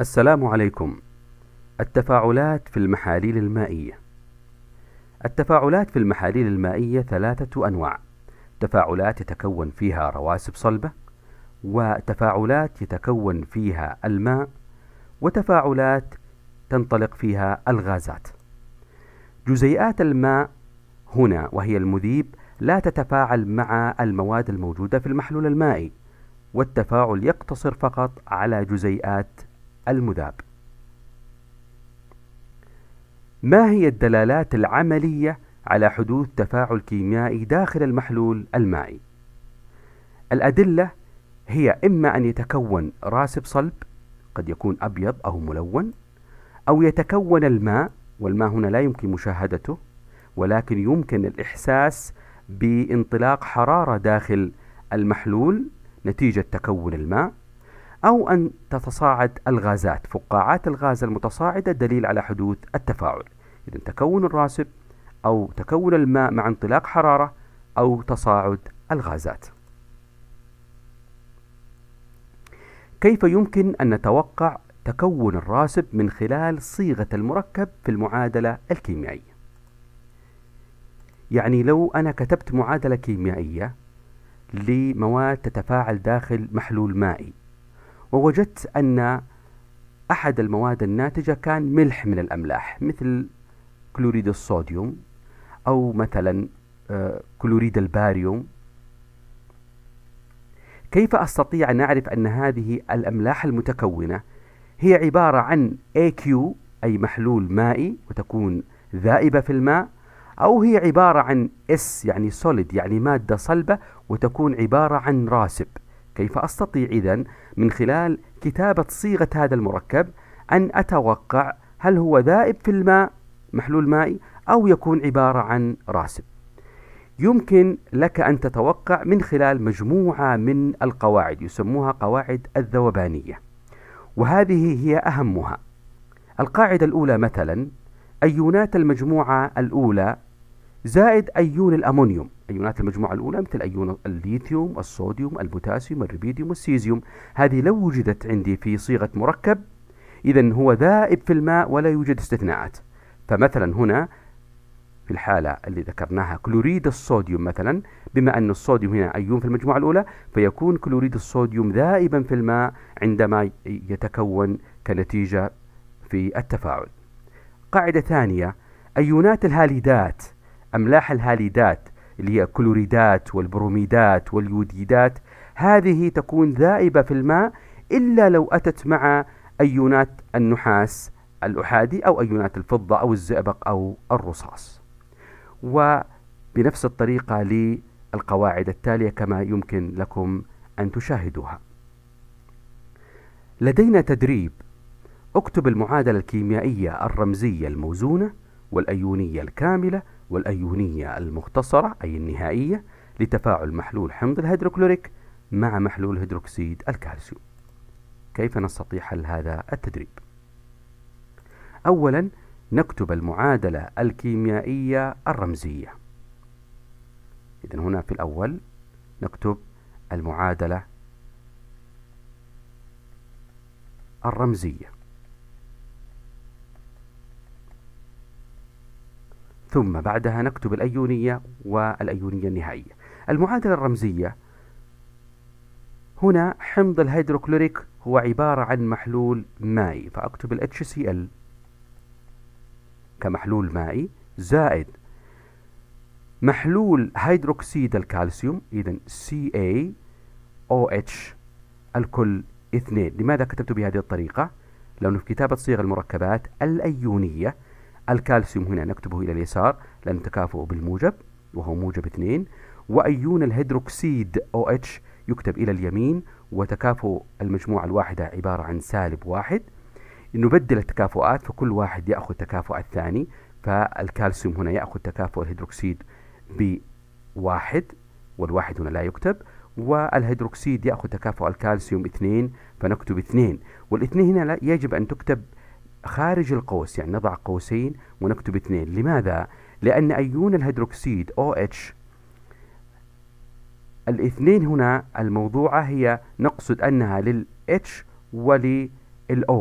السلام عليكم التفاعلات في المحاليل المائية التفاعلات في المحاليل المائية ثلاثة أنواع تفاعلات يتكون فيها رواسب صلبة وتفاعلات يتكون فيها الماء وتفاعلات تنطلق فيها الغازات جزيئات الماء هنا وهي المذيب لا تتفاعل مع المواد الموجودة في المحلول المائي والتفاعل يقتصر فقط على جزيئات المذاب ما هي الدلالات العملية على حدوث تفاعل كيميائي داخل المحلول المائي؟ الأدلة هي إما أن يتكون راسب صلب قد يكون أبيض أو ملون أو يتكون الماء والماء هنا لا يمكن مشاهدته ولكن يمكن الإحساس بانطلاق حرارة داخل المحلول نتيجة تكون الماء أو أن تتصاعد الغازات فقاعات الغاز المتصاعدة دليل على حدوث التفاعل إذا تكون الراسب أو تكون الماء مع انطلاق حرارة أو تصاعد الغازات كيف يمكن أن نتوقع تكون الراسب من خلال صيغة المركب في المعادلة الكيميائية يعني لو أنا كتبت معادلة كيميائية لمواد تتفاعل داخل محلول مائي ووجدت أن أحد المواد الناتجة كان ملح من الأملاح مثل كلوريد الصوديوم أو مثلا آه، كلوريد الباريوم كيف أستطيع أن أعرف أن هذه الأملاح المتكونة هي عبارة عن AQ أي محلول مائي وتكون ذائبة في الماء أو هي عبارة عن S يعني solid يعني مادة صلبة وتكون عبارة عن راسب كيف أستطيع إذن من خلال كتابة صيغة هذا المركب أن أتوقع هل هو ذائب في الماء محلول مائي أو يكون عبارة عن راسب يمكن لك أن تتوقع من خلال مجموعة من القواعد يسموها قواعد الذوبانية وهذه هي أهمها القاعدة الأولى مثلا أيونات المجموعة الأولى زائد أيون الأمونيوم أيونات المجموعة الأولى مثل أيون الليثيوم الصوديوم البوتاسيوم الربيديوم والسيزيوم هذه لو وجدت عندي في صيغة مركب إذا هو ذائب في الماء ولا يوجد استثناءات فمثلا هنا في الحالة اللي ذكرناها كلوريد الصوديوم مثلا بما أن الصوديوم هنا أيون في المجموعة الأولى فيكون كلوريد الصوديوم ذائبا في الماء عندما يتكون كنتيجة في التفاعل قاعدة ثانية أيونات الهاليدات أملاح الهاليدات اللي هي الكلوريدات والبروميدات واليوديدات هذه تكون ذائبة في الماء إلا لو أتت مع أيونات النحاس الأحادي أو أيونات الفضة أو الزئبق أو الرصاص وبنفس الطريقة للقواعد التالية كما يمكن لكم أن تشاهدوها لدينا تدريب اكتب المعادلة الكيميائية الرمزية الموزونة والأيونية الكاملة والأيونية المختصرة أي النهائية لتفاعل محلول حمض الهيدروكلوريك مع محلول هيدروكسيد الكالسيوم كيف نستطيع حل هذا التدريب؟ أولا نكتب المعادلة الكيميائية الرمزية إذا هنا في الأول نكتب المعادلة الرمزية ثم بعدها نكتب الأيونية والأيونية النهائية المعادلة الرمزية هنا حمض الهيدروكلوريك هو عبارة عن محلول مائي فأكتب ال HCl كمحلول مائي زائد محلول هيدروكسيد الكالسيوم إذا CaOH الكل اثنين لماذا كتبت بهذه الطريقة؟ لأنه في كتابة صيغ المركبات الأيونية الكالسيوم هنا نكتبه إلى اليسار لأن تكافؤه بالموجب وهو موجب 2 وأيون الهيدروكسيد OH يكتب إلى اليمين وتكافؤ المجموعة الواحدة عبارة عن سالب واحد نبدل التكافؤات فكل واحد يأخذ تكافؤ الثاني فالكالسيوم هنا يأخذ تكافؤ الهيدروكسيد بواحد والواحد هنا لا يكتب والهيدروكسيد يأخذ تكافؤ الكالسيوم اثنين فنكتب اثنين والاثنين هنا يجب أن تكتب خارج القوس يعني نضع قوسين ونكتب اثنين لماذا؟ لأن أيون الهيدروكسيد OH الاثنين هنا الموضوعة هي نقصد أنها لل H O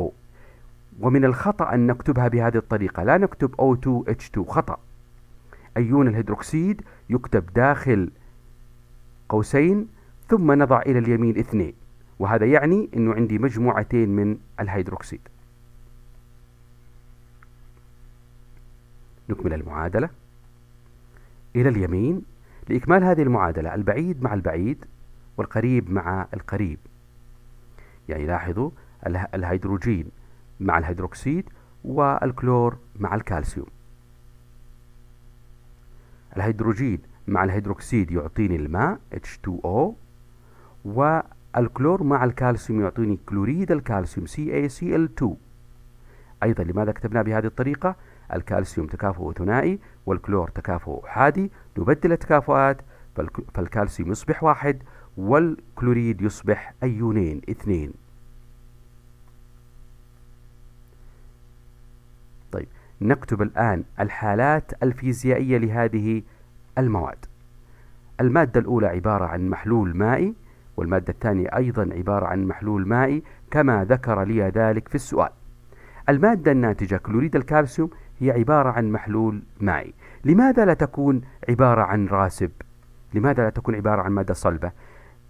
ومن الخطأ أن نكتبها بهذه الطريقة لا نكتب O2H2 خطأ أيون الهيدروكسيد يكتب داخل قوسين ثم نضع إلى اليمين اثنين وهذا يعني أنه عندي مجموعتين من الهيدروكسيد نكمل المعادلة إلى اليمين لإكمال هذه المعادلة البعيد مع البعيد والقريب مع القريب يعني لاحظوا الهيدروجين مع الهيدروكسيد والكلور مع الكالسيوم الهيدروجين مع الهيدروكسيد يعطيني الماء H2O والكلور مع الكالسيوم يعطيني كلوريد الكالسيوم CaCl2 أيضا لماذا كتبناه بهذه الطريقة؟ الكالسيوم تكافؤه ثنائي والكلور تكافؤه أحادي نبدل التكافؤات فالكالسيوم يصبح واحد والكلوريد يصبح أيونين اثنين طيب نكتب الآن الحالات الفيزيائية لهذه المواد المادة الأولى عبارة عن محلول مائي والمادة الثانية أيضا عبارة عن محلول مائي كما ذكر لي ذلك في السؤال المادة الناتجة كلوريد الكالسيوم هي عبارة عن محلول مائي لماذا لا تكون عبارة عن راسب لماذا لا تكون عبارة عن مادة صلبة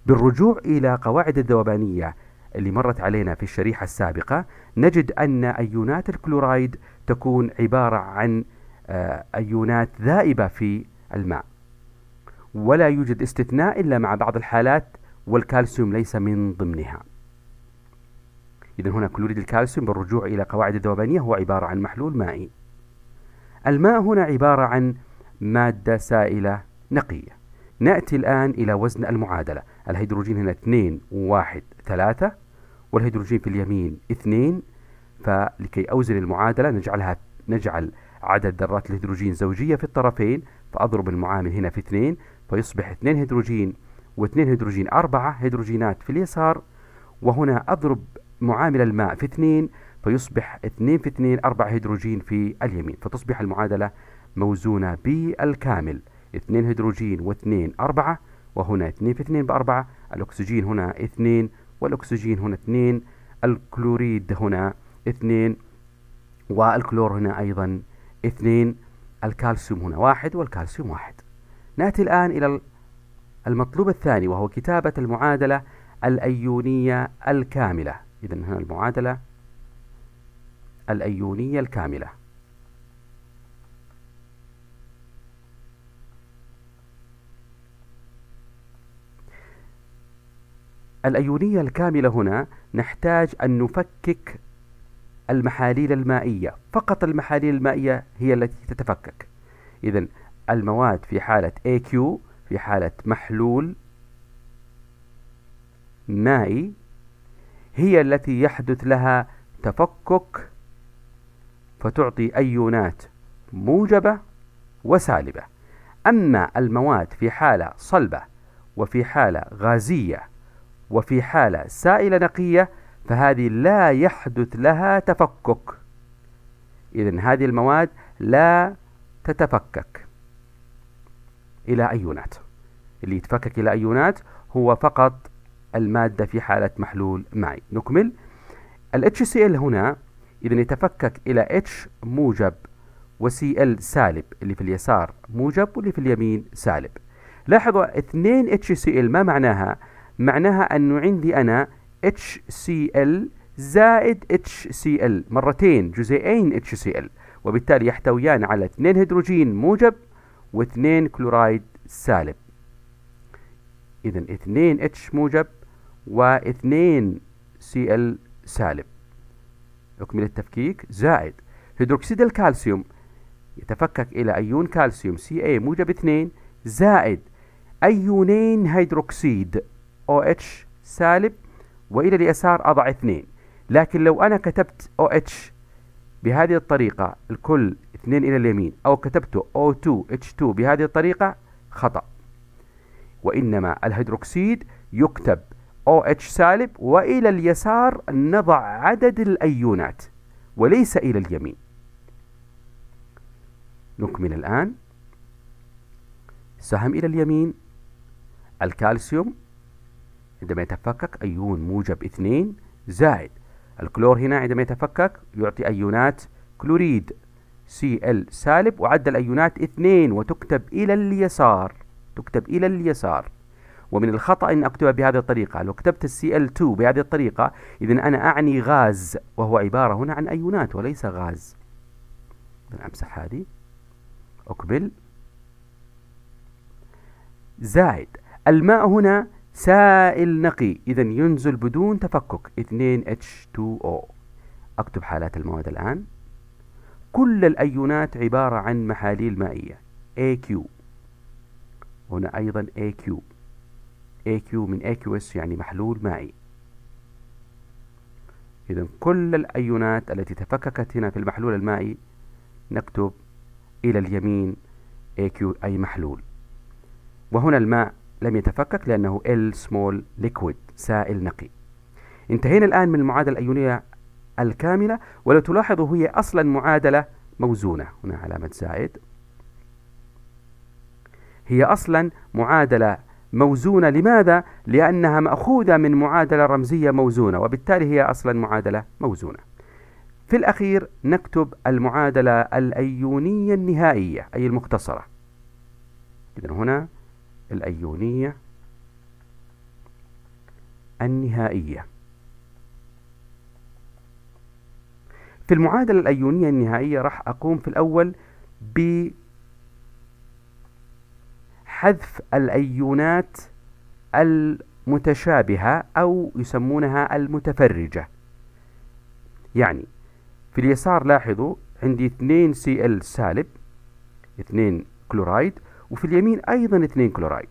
بالرجوع إلى قواعد الذوبانية اللي مرت علينا في الشريحة السابقة نجد أن أيونات الكلورايد تكون عبارة عن آه، أيونات ذائبة في الماء ولا يوجد استثناء إلا مع بعض الحالات والكالسيوم ليس من ضمنها إذا هنا كلوريد الكالسيوم بالرجوع إلى قواعد الذوبانية هو عبارة عن محلول مائي الماء هنا عبارة عن مادة سائلة نقية نأتي الآن إلى وزن المعادلة الهيدروجين هنا 2 و1 3 والهيدروجين في اليمين 2 فلكي أوزن المعادلة نجعلها نجعل عدد ذرات الهيدروجين زوجية في الطرفين فأضرب المعامل هنا في 2 فيصبح 2 هيدروجين و2 هيدروجين 4 هيدروجينات في اليسار وهنا أضرب معامل الماء في 2 فيصبح 2 في 2 4 هيدروجين في اليمين فتصبح المعادلة موزونة بالكامل 2 هيدروجين و2 4 وهنا 2 في 2 4 الأكسجين هنا 2 والأكسجين هنا 2 الكلوريد هنا 2 والكلور هنا أيضا 2 الكالسيوم هنا 1 والكالسيوم 1 نأتي الآن إلى المطلوب الثاني وهو كتابة المعادلة الأيونية الكاملة إذا هنا المعادلة الأيونية الكاملة الأيونية الكاملة هنا نحتاج أن نفكك المحاليل المائية فقط المحاليل المائية هي التي تتفكك إذا المواد في حالة AQ في حالة محلول مائي هي التي يحدث لها تفكك فتعطي أيونات موجبة وسالبة أما المواد في حالة صلبة وفي حالة غازية وفي حالة سائلة نقية فهذه لا يحدث لها تفكك إذا هذه المواد لا تتفكك إلى أيونات اللي يتفكك إلى أيونات هو فقط المادة في حالة محلول معي نكمل ال HCl هنا إذا يتفكك إلى H موجب وCl سالب اللي في اليسار موجب واللي في اليمين سالب لاحظوا 2 HCl ما معناها؟ معناها أنه عندي أنا HCl زائد HCl مرتين جزيئين HCl وبالتالي يحتويان على 2 هيدروجين موجب و2 كلورايد سالب إذا 2 H موجب و2 Cl سالب أكمل التفكيك زائد هيدروكسيد الكالسيوم يتفكك إلى أيون كالسيوم Ca موجب 2 زائد أيونين هيدروكسيد OH سالب وإلى اليسار أضع 2 لكن لو أنا كتبت OH بهذه الطريقة الكل 2 إلى اليمين أو كتبته O2H2 بهذه الطريقة خطأ وإنما الهيدروكسيد يكتب OH سالب وإلى اليسار نضع عدد الأيونات وليس إلى اليمين نكمل الآن سهم إلى اليمين الكالسيوم عندما يتفكك أيون موجب اثنين زائد الكلور هنا عندما يتفكك يعطي أيونات كلوريد Cl سالب وعد الأيونات اثنين وتكتب إلى اليسار تكتب إلى اليسار ومن الخطأ أن أكتبها بهذه الطريقة لو كتبت Cl2 بهذه الطريقة إذا أنا أعني غاز وهو عبارة هنا عن أيونات وليس غاز أمسح هذه أقبل زائد الماء هنا سائل نقي إذا ينزل بدون تفكك 2H2O أكتب حالات المواد الآن كل الأيونات عبارة عن محاليل مائية AQ هنا أيضا AQ AQ من AQS يعني محلول مائي إذا كل الأيونات التي تفككت هنا في المحلول المائي نكتب إلى اليمين AQ أي محلول وهنا الماء لم يتفكك لأنه L small liquid سائل نقي انتهينا الآن من المعادلة الأيونية الكاملة ولو تلاحظوا هي أصلا معادلة موزونة هنا علامة زائد هي أصلا معادلة موزونة لماذا؟ لأنها مأخوذة من معادلة رمزية موزونة وبالتالي هي أصلا معادلة موزونة في الأخير نكتب المعادلة الأيونية النهائية أي المختصرة إذا هنا الأيونية النهائية في المعادلة الأيونية النهائية راح أقوم في الأول ب حذف الأيونات المتشابهة أو يسمونها المتفرجة يعني في اليسار لاحظوا عندي 2 Cl سالب 2 كلورايد وفي اليمين أيضا 2 كلورايد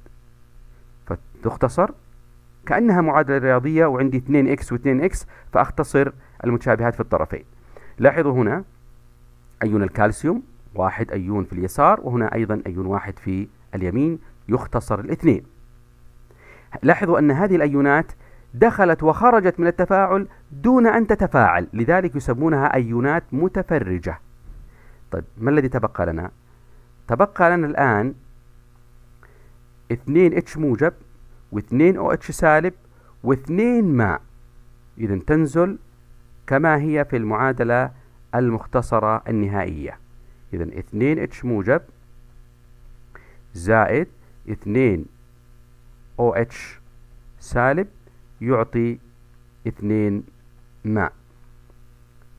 فتختصر كأنها معادلة رياضية وعندي 2x و2x فأختصر المتشابهات في الطرفين لاحظوا هنا أيون الكالسيوم واحد أيون في اليسار وهنا أيضا أيون واحد في اليمين يختصر الاثنين لاحظوا أن هذه الأيونات دخلت وخرجت من التفاعل دون أن تتفاعل لذلك يسمونها أيونات متفرجة طيب ما الذي تبقى لنا؟ تبقى لنا الآن 2 اتش موجب و2 او اتش سالب و2 ماء إذا تنزل كما هي في المعادلة المختصرة النهائية إذا 2 اتش موجب زائد 2 OH سالب يعطي 2 ماء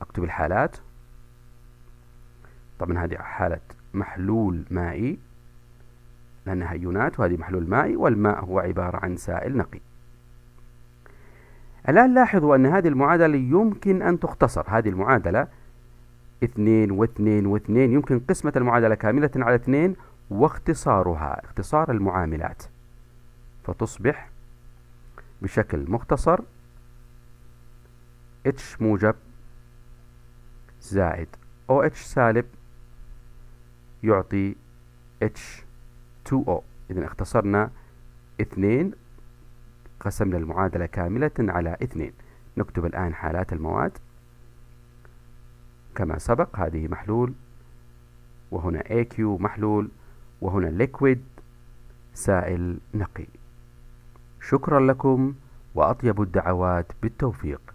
أكتب الحالات طبعا هذه حالة محلول مائي لأنها يونات وهذه محلول مائي والماء هو عبارة عن سائل نقي الآن لاحظوا أن هذه المعادلة يمكن أن تختصر هذه المعادلة 2 و2 و2 يمكن قسمة المعادلة كاملة على 2 واختصارها اختصار المعاملات فتصبح بشكل مختصر H موجب زائد او اتش سالب يعطي H2O إذا اختصرنا اثنين قسمنا المعادلة كاملة على اثنين نكتب الآن حالات المواد كما سبق هذه محلول وهنا AQ محلول وهنا ليكويد سائل نقي شكرا لكم وأطيب الدعوات بالتوفيق